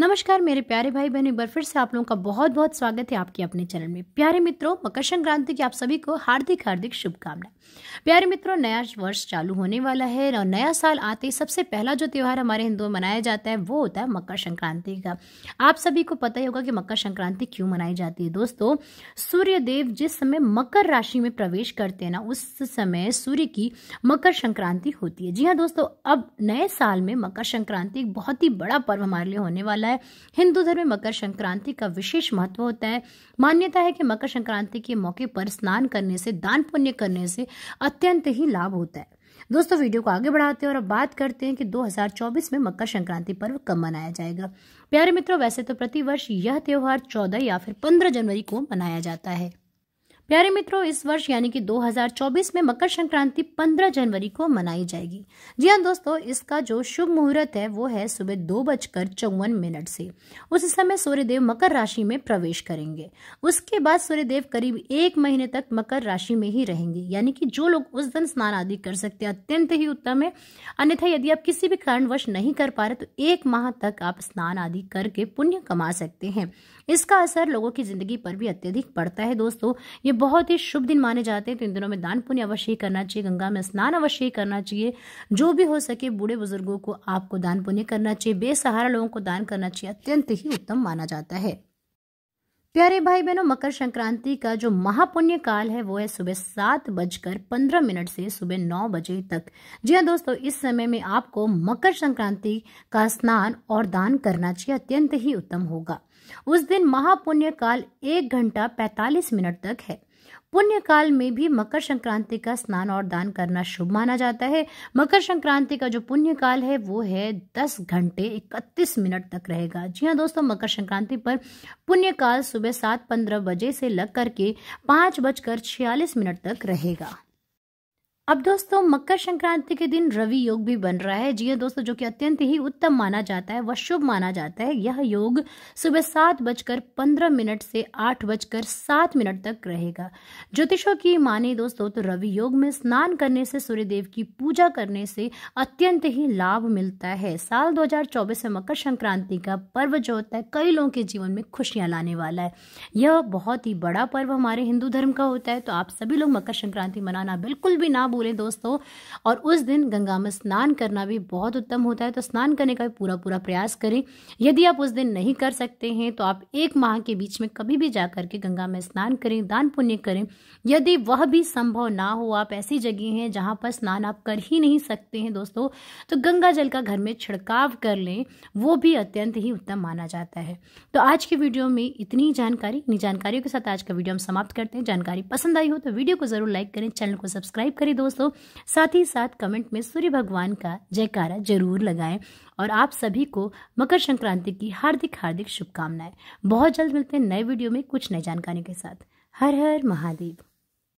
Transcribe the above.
नमस्कार मेरे प्यारे भाई बहन एक बार फिर से आप लोगों का बहुत बहुत स्वागत है आपके अपने चैनल में प्यारे मित्रों मकर संक्रांति की आप सभी को हार्दिक हार्दिक शुभकामनाएं प्यारे मित्रों नया वर्ष चालू होने वाला है और नया साल आते ही सबसे पहला जो त्यौहार हमारे हिंदुओं में मनाया जाता है वो होता है मकर संक्रांति का आप सभी को पता ही होगा कि मकर संक्रांति क्यों मनाई जाती है दोस्तों सूर्यदेव जिस समय मकर राशि में प्रवेश करते हैं ना उस समय सूर्य की मकर संक्रांति होती है जी हाँ दोस्तों अब नए साल में मकर संक्रांति एक बहुत ही बड़ा पर्व हमारे लिए होने वाला होता है हिंदू धर्म में मकर संक्रांति का विशेष महत्व होता है मान्यता है कि मकर संक्रांति के मौके पर स्नान करने से दान पुण्य करने से अत्यंत ही लाभ होता है दोस्तों वीडियो को आगे बढ़ाते हैं और अब बात करते हैं कि 2024 में मकर संक्रांति पर्व कब मनाया जाएगा प्यारे मित्रों वैसे तो प्रतिवर्ष यह त्यौहार 14 या फिर 15 जनवरी को मनाया जाता है प्यारे मित्रों इस वर्ष यानी कि 2024 में मकर संक्रांति 15 जनवरी को मनाई जाएगी जी हाँ दोस्तों इसका जो शुभ मुहूर्त है वो है सुबह दो बजकर चौवन मिनट से उस समय सूर्यदेव मकर राशि में प्रवेश करेंगे उसके बाद सूर्यदेव करीब एक महीने तक मकर राशि में ही रहेंगे यानी कि जो लोग उस दिन स्नान आदि कर सकते हैं अत्यंत ही उत्तम है अन्यथा यदि आप किसी भी कारणवश नहीं कर पा रहे तो एक माह तक आप स्नान आदि करके पुण्य कमा सकते हैं इसका असर लोगों की जिंदगी पर भी अत्यधिक पड़ता है दोस्तों ये बहुत ही शुभ दिन माने जाते हैं तो इन दिनों में दान पुण्य अवश्य ही करना चाहिए गंगा में स्नान अवश्य ही करना चाहिए जो भी हो सके बूढ़े बुजुर्गों को आपको दान पुण्य करना चाहिए बेसहारा लोगों को दान करना चाहिए अत्यंत ही उत्तम माना जाता है प्यारे भाई बहनों मकर संक्रांति का जो महापुण्य काल है वो है सुबह सात बजकर पंद्रह मिनट से सुबह नौ बजे तक जी हाँ दोस्तों इस समय में आपको मकर संक्रांति का स्नान और दान करना चाहिए अत्यंत ही उत्तम होगा उस दिन महापुण्य काल एक घंटा पैतालीस मिनट तक है पुण्य काल में भी मकर संक्रांति का स्नान और दान करना शुभ माना जाता है मकर संक्रांति का जो पुण्य काल है वो है दस घंटे इकतीस मिनट तक रहेगा जी हाँ दोस्तों मकर संक्रांति पर पुण्य काल सुबह सात पंद्रह बजे से लग करके पांच बजकर छियालीस मिनट तक रहेगा अब दोस्तों मकर संक्रांति के दिन रवि योग भी बन रहा है जी हाँ दोस्तों जो कि अत्यंत ही उत्तम माना जाता है व शुभ माना जाता है यह योग सुबह सात बजकर पंद्रह मिनट से आठ बजकर सात मिनट तक रहेगा ज्योतिषों की माने दोस्तों तो रवि योग में स्नान करने से सूर्य देव की पूजा करने से अत्यंत ही लाभ मिलता है साल दो में मकर संक्रांति का पर्व जो होता है कई लोगों के जीवन में खुशियां लाने वाला है यह बहुत ही बड़ा पर्व हमारे हिंदू धर्म का होता है तो आप सभी लोग मकर संक्रांति मनाना बिल्कुल भी ना भूलें दोस्तों और उस दिन गंगा में स्नान करना भी बहुत उत्तम होता है तो स्नान करने का भी पूरा पूरा प्रयास करें यदि आप उस दिन नहीं कर सकते हैं तो आप एक माह के बीच में कभी भी जाकर के गंगा में स्नान करें दान पुण्य करें यदि वह भी संभव ना हो आप ऐसी जगह हैं जहाँ पर स्नान आप कर ही नहीं सकते हैं दोस्तों तो गंगा जल का घर में छिड़काव कर लें वो भी अत्यंत ही उत्तम माना जाता है तो आज के वीडियो में इतनी जानकारी इन्हीं जानकारियों के साथ आज का वीडियो हम समाप्त करते हैं जानकारी पसंद आई हो तो वीडियो को जरूर लाइक करें चैनल को सब्सक्राइब करें दोस्तों दोस्तों साथ ही साथ कमेंट में सूर्य भगवान का जयकारा जरूर लगाएं और आप सभी को मकर संक्रांति की हार्दिक हार्दिक शुभकामनाएं बहुत जल्द मिलते हैं नए वीडियो में कुछ नई जानकारी के साथ हर हर महादेव